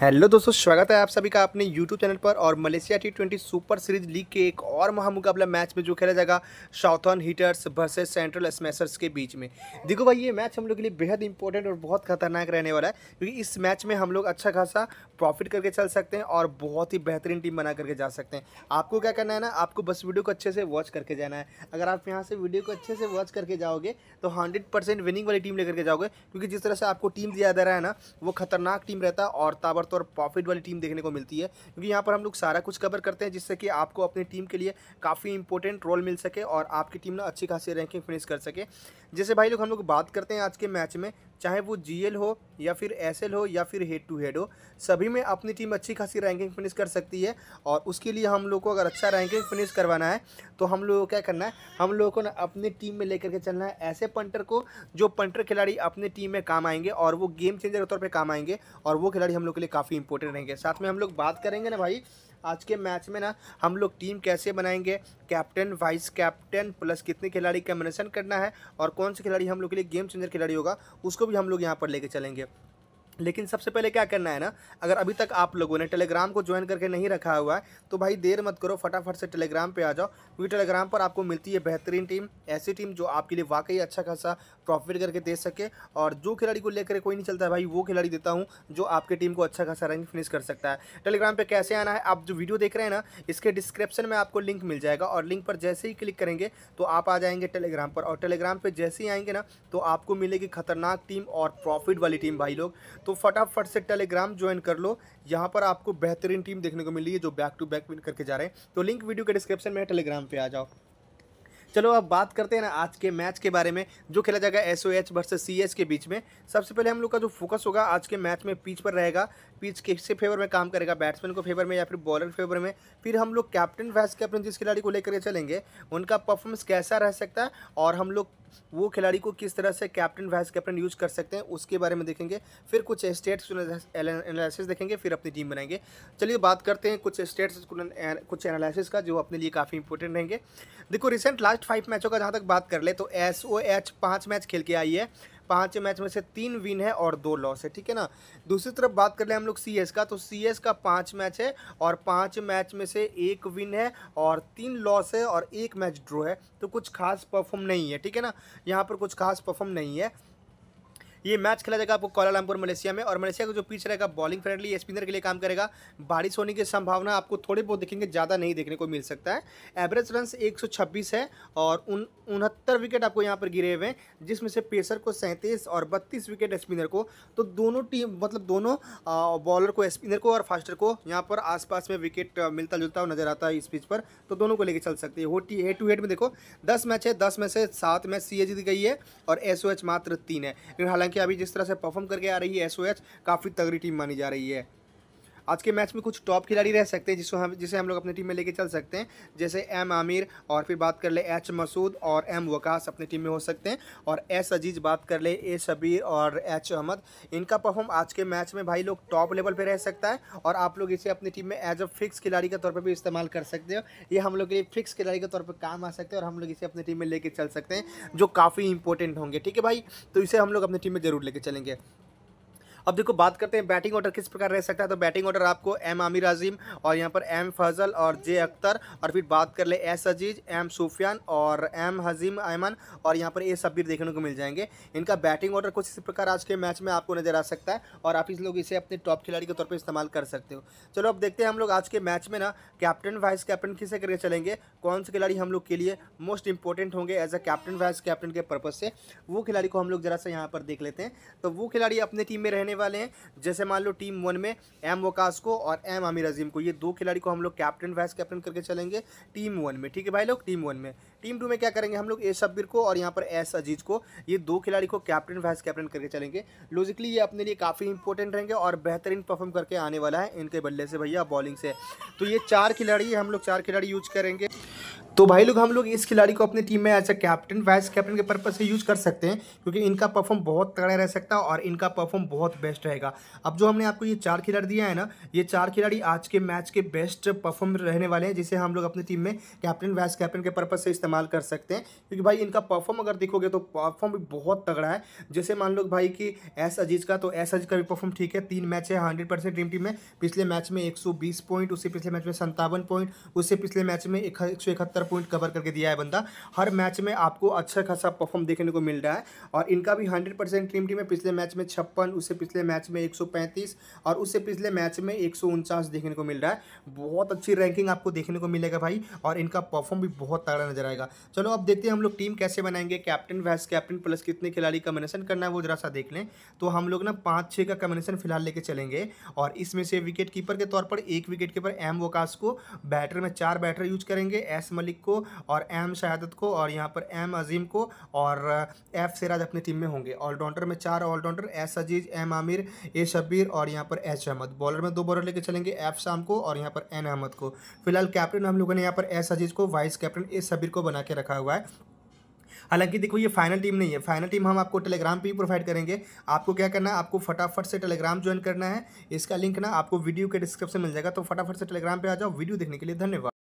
hello दोस्तों स्वागत है आप सभी का अपने यूट्यूब चैनल पर और Malaysia T twenty super series league के एक और महामुकाबला मैच में जो खेला जाएगा Southern Heaters versus Central Smashers के बीच में देखो भाई ये मैच हम लोग के लिए बेहद इंपॉर्टेंट और बहुत खतरनाक रहने वाला है क्योंकि इस मैच में हम लोग अच्छा खासा प्रॉफिट करके चल सकते हैं और बहुत ही बेहतरीन टीम बना करके जा सकते हैं आपको क्या करना है ना आपको बस वीडियो को अच्छे से वॉच करके जाना है अगर आप यहाँ से वीडियो को अच्छे से वॉच करके जाओगे तो हंड्रेड विनिंग वाली टीम लेकर के जाओगे क्योंकि जिस तरह से आपको टीम दिया जा रहा है ना वो खतरनाक टीम रहता है और ताबर तो और प्रॉफिट वाली टीम देखने को मिलती है क्योंकि यहाँ पर हम लोग सारा कुछ कवर करते हैं जिससे कि आपको अपनी टीम के लिए काफ़ी इंपॉर्टेंट रोल मिल सके और आपकी टीम ना अच्छी खासी रैंकिंग फिनिश कर सके जैसे भाई लोग हम लोग बात करते हैं आज के मैच में चाहे वो जीएल हो या फिर एसएल हो या फिर हेड टू हेड हो सभी में अपनी टीम अच्छी खासी रैंकिंग फिनिश कर सकती है और उसके लिए हम लोग को अगर अच्छा रैंकिंग फिनिश करवाना है तो हम लोग को क्या करना है हम लोगों को ना अपनी टीम में लेकर के चलना है ऐसे पंटर को जो पंटर खिलाड़ी अपनी टीम में काम आएंगे और वो गेम चेंजर के तौर पर काम आएंगे और वो खिलाड़ी हम लोग के लिए काफ़ी इंपॉर्टेंट रहेंगे साथ में हम लोग बात करेंगे ना भाई आज के मैच में ना हम लोग टीम कैसे बनाएंगे कैप्टन वाइस कैप्टन प्लस कितने खिलाड़ी कम्बिनेशन करना है और कौन से खिलाड़ी हम लोग के लिए गेम चेंजर खिलाड़ी होगा उसको भी हम लोग यहाँ पर लेके चलेंगे लेकिन सबसे पहले क्या करना है ना अगर अभी तक आप लोगों ने टेलीग्राम को ज्वाइन करके नहीं रखा हुआ है तो भाई देर मत करो फटाफट से टेलीग्राम पे आ जाओ क्योंकि टेलीग्राम पर आपको मिलती है बेहतरीन टीम ऐसी टीम जो आपके लिए वाकई अच्छा खासा प्रॉफिट करके दे सके और जो खिलाड़ी को लेकर कोई नहीं चलता भाई वो खिलाड़ी देता हूँ जो आपके टीम को अच्छा खासा रैंक फिनिश कर सकता है टेलीग्राम पर कैसे आना है आप जो वीडियो देख रहे हैं ना इसके डिस्क्रिप्शन में आपको लिंक मिल जाएगा और लिंक पर जैसे ही क्लिक करेंगे तो आप आ जाएंगे टेलीग्राम पर और टेलीग्राम पर जैसे ही आएंगे ना तो आपको मिलेगी खतरनाक टीम और प्रॉफिट वाली टीम भाई लोग तो फटाफट से टेलीग्राम ज्वाइन कर लो यहाँ पर आपको बेहतरीन टीम देखने को मिली है जो बैक टू बैक विन करके जा रहे हैं तो लिंक वीडियो के डिस्क्रिप्शन में टेलीग्राम पर आ जाओ चलो अब बात करते हैं ना आज के मैच के बारे में जो खेला जाएगा S O H versus C H के बीच में सबसे पहले हम लोग का जो फोकस होगा आज के मैच में पिच पर रहेगा पिच किस फेवर में काम करेगा बैट्समैन को फेवर में या फिर बॉलर फेवर में फिर हम लोग कैप्टन वैस कैप्टन जिस खिलाड़ी को लेकर चलेंगे उनका परफॉर्मेंस कैसा रह सकता है और हम लोग वो खिलाड़ी को किस तरह से कैप्टन वाइस कैप्टन यूज कर सकते हैं उसके बारे में देखेंगे फिर कुछ स्टेट्स एनालिसिस देखेंगे फिर अपनी टीम बनाएंगे चलिए बात करते हैं कुछ स्टेट्स कुछ एनालिसिस का जो अपने लिए काफ़ी इंपॉर्टेंट रहेंगे देखो रिसेंट लास्ट फाइव मैचों का जहाँ तक बात कर ले तो एस ओ एच पाँच मैच खेल के आई है पाँच मैच में से तीन विन है और दो लॉस है ठीक है ना दूसरी तरफ बात कर ले हम लोग सी एस का तो सी एस का पाँच मैच है और पाँच मैच में से एक विन है और तीन लॉस है और एक मैच ड्रॉ है तो कुछ खास परफॉर्म नहीं है ठीक है ना यहाँ पर कुछ खास परफॉर्म नहीं है ये मैच खेला जाएगा आपको कोलालमपुर मलेशिया में और मलेशिया का जो पिच रहेगा बॉलिंग फ्रेंडली स्पिनर के लिए काम करेगा बारिश होने की संभावना आपको थोड़ी बहुत दिखेंगे ज़्यादा नहीं देखने को मिल सकता है एवरेज रन एक है और उन उनहत्तर विकेट आपको यहाँ पर गिरे हुए हैं जिसमें से पेसर को सैंतीस और बत्तीस विकेट स्पिनर को तो दोनों टीम मतलब दोनों बॉलर को स्पिनर को और फास्टर को यहाँ पर आसपास में विकेट मिलता जुलता हुआ नजर आता है इस पिच पर तो दोनों को लेकर चल सकती हैं होटी हेड टू हेड में देखो दस मैच है दस में से सात मैच सी गई है और एस मात्र तीन है हालांकि कि अभी जिस तरह से परफॉर्म करके आ रही है एस काफ़ी तगड़ी टीम मानी जा रही है आज के मैच में कुछ टॉप खिलाड़ी रह सकते हैं जिसको हम जिसे हम लोग अपनी टीम में लेके चल सकते हैं जैसे एम आमिर और फिर बात कर ले एच मसूद और एम वकास अपनी टीम में हो सकते हैं और एस अजीज बात कर ले ए शबीर और एच अहमद इनका परफॉर्म आज के मैच में भाई लोग टॉप लेवल पर रह सकता है और आप लोग इसे अपनी टीम में एज अ फिक्स खिलाड़ी के तौर पर भी इस्तेमाल कर सकते हो ये हम लोग के लिए फिक्स खिलाड़ी के तौर पर काम आ सकते हैं और हम लोग इसे अपनी टीम में लेके चल सकते हैं जो काफ़ी इंपॉर्टेंट होंगे ठीक है भाई तो इसे हम लोग अपनी टीम में ज़रूर लेके चलेंगे अब देखो बात करते हैं बैटिंग ऑर्डर किस प्रकार रह सकता है तो बैटिंग ऑर्डर आपको एम आमिर अजीम और यहाँ पर एम फजल और जे अख्तर और फिर बात कर ले एस अजीज एम सूफियान और एम हजीम अयमन और यहाँ पर ए शब्बीर देखने को मिल जाएंगे इनका बैटिंग ऑर्डर कुछ इस प्रकार आज के मैच में आपको नजर आ सकता है और आप इस लोग इसे अपने टॉप खिलाड़ी के तौर पर इस्तेमाल कर सकते हो चलो अब देखते हैं हम लोग आज के मैच में ना कैप्टन वाइस कैप्टन किसे करके चलेंगे कौन से खिलाड़ी हम लोग के लिए मोस्ट इंपॉर्टेंट होंगे as a captain vice captain के पर्पज से वो खिलाड़ी को हम लोग जरा सा यहाँ पर देख लेते हैं तो वो खिलाड़ी अपने टीम में रहने वाले हैं जैसे मान लो टीम वन में एम वकास को और एम आमिर अजीम को ये दो खिलाड़ी को हम लोग कैप्टन वाइस कैप्टन करके चलेंगे टीम वन में ठीक है भाई लोग टीम वन में टीम टू में क्या करेंगे हम लोग ए शब्बीर को और यहाँ पर एस अजीज को ये दो खिलाड़ी को कैप्टन वाइस कैप्टन करके चलेंगे लॉजिकली ये अपने लिए काफ़ी इंपॉर्टेंट रहेंगे और बेहतरीन परफॉर्म करके आने वाला है इनके बल्ले से भैया बॉलिंग से तो ये चार खिलाड़ी हम लोग चार खिलाड़ी यूज करेंगे तो भाई लोग हम लोग इस खिलाड़ी को अपनी टीम में as a captain vice captain के पर्पज से यूज कर सकते हैं क्योंकि इनका परफॉर्म बहुत तगड़ा रह सकता है और इनका परफॉर्म बहुत बेस्ट रहेगा अब जो हमने आपको ये चार खिलाड़ी दिया है ना ये चार खिलाड़ी आज के मैच के बेस्ट परफॉर्म रहने वाले हैं जिसे हम लोग अपनी टीम में कैप्टन वाइस कैप्टन के पर्पज से इस्तेमाल कर सकते हैं क्योंकि भाई इनका परफॉर्म अगर देखोगे तो परफॉर्म भी बहुत तगड़ा है जैसे मान लो भाई कि एस अजीज का तो एस अजीज का भी परफॉर्म ठीक है तीन मैच है हंड्रेड परसेंट ड्रीम टीम में पिछले मैच में एक पॉइंट उससे पिछले मैच में संतावन पॉइंट उससे पिछले मैच में एक पॉइंट कवर करके दिया है बंदा हर मैच में आपको अच्छा खासा परफॉर्म देखने को मिल रहा है और इनका भी हंड्रेड परसेंट टीम टीम है पिछले मैच में छप्पन उससे पिछले मैच में एक और उससे पिछले मैच में एक देखने को मिल रहा है बहुत अच्छी रैंकिंग आपको देखने को मिलेगा भाई और इनका परफॉर्म भी बहुत तगड़ा नजर आएगा चलो अब देखते हैं हम लोग टीम कैसे बनाएंगे कैप्टन वैस कैप्टन प्लस कितने खिलाड़ी कम्बिनेशन करना है वो जरा सा देख लें तो हम लोग ना पाँच छः का कम्बिनेशन फिलहाल लेके चलेंगे और इसमें से विकेट कीपर के तौर पर एक विकेट कीपर एम वकास को बैटर में चार बैटर यूज करेंगे एस मलिक मलिक को और एम शहादत को और यहाँ पर एम अजीम को और एफ सिराज अपनी टीम में होंगे ऑलराउंडर में चार all rounder S Aziz M Aamir A Shabbir और यहाँ पर एच अहमद बॉलर में दो बॉलर लेके चलेंगे एफ शाम को और यहाँ पर एन अहमद को फिलहाल कैप्टन हम लोगों ने यहाँ पर एस अजीज को वाइस कैप्टन ए शब्बीर को बना के रखा हुआ है हालांकि देखो ये फाइनल टीम नहीं है फाइनल टीम हम आपको टेलीग्राम पे ही प्रोवाइड करेंगे आपको क्या करना है आपको फटाफट से टेलीग्राम ज्वाइन करना है इसका लिंक ना आपको वीडियो के डिस्क्रिप्शन मिल जाएगा तो फटाफट से टेलीग्राम पे आ जाओ वीडियो देखने के लिए धन्यवाद